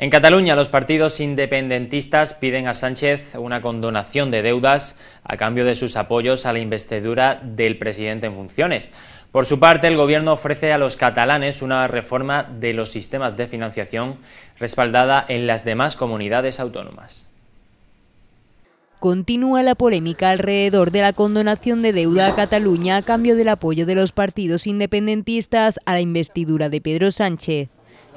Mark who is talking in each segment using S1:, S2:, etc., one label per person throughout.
S1: En Cataluña, los partidos independentistas piden a Sánchez una condonación de deudas a cambio de sus apoyos a la investidura del presidente en funciones. Por su parte, el gobierno ofrece a los catalanes una reforma de los sistemas de financiación respaldada en las demás comunidades autónomas.
S2: Continúa la polémica alrededor de la condonación de deuda a Cataluña a cambio del apoyo de los partidos independentistas a la investidura de Pedro Sánchez.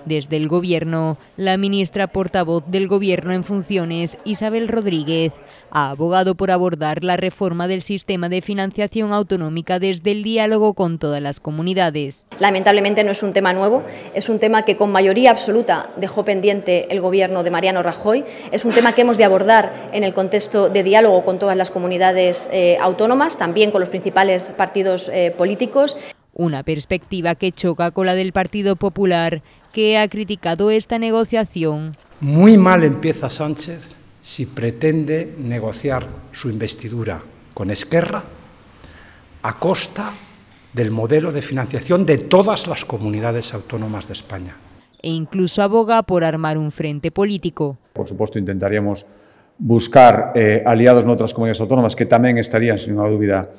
S2: Desde el Gobierno, la ministra portavoz del Gobierno en funciones, Isabel Rodríguez, ha abogado por abordar la reforma del sistema de financiación autonómica desde el diálogo con todas las comunidades. Lamentablemente no es un tema nuevo, es un tema que con mayoría absoluta dejó pendiente el Gobierno de Mariano Rajoy, es un tema que hemos de abordar en el contexto de diálogo con todas las comunidades eh, autónomas, también con los principales partidos eh, políticos. Una perspectiva que choca con la del Partido Popular, que ha criticado esta negociación.
S3: Muy mal empieza Sánchez si pretende negociar su investidura con Esquerra a costa del modelo de financiación de todas las comunidades autónomas de España. E incluso aboga
S2: por armar un frente político.
S4: Por supuesto, intentaríamos buscar eh, aliados en otras comunidades autónomas que también estarían, sin ninguna duda,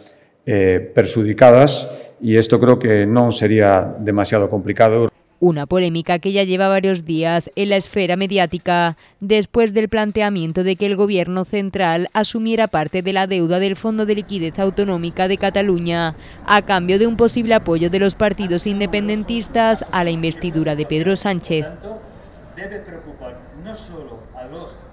S4: eh, perjudicadas. Y esto creo que no sería demasiado complicado
S2: una polémica que ya lleva varios días en la esfera mediática después del planteamiento de que el gobierno central asumiera parte de la deuda del Fondo de Liquidez Autonómica de Cataluña a cambio de un posible apoyo de los partidos independentistas a la investidura de Pedro Sánchez.
S1: no solo a los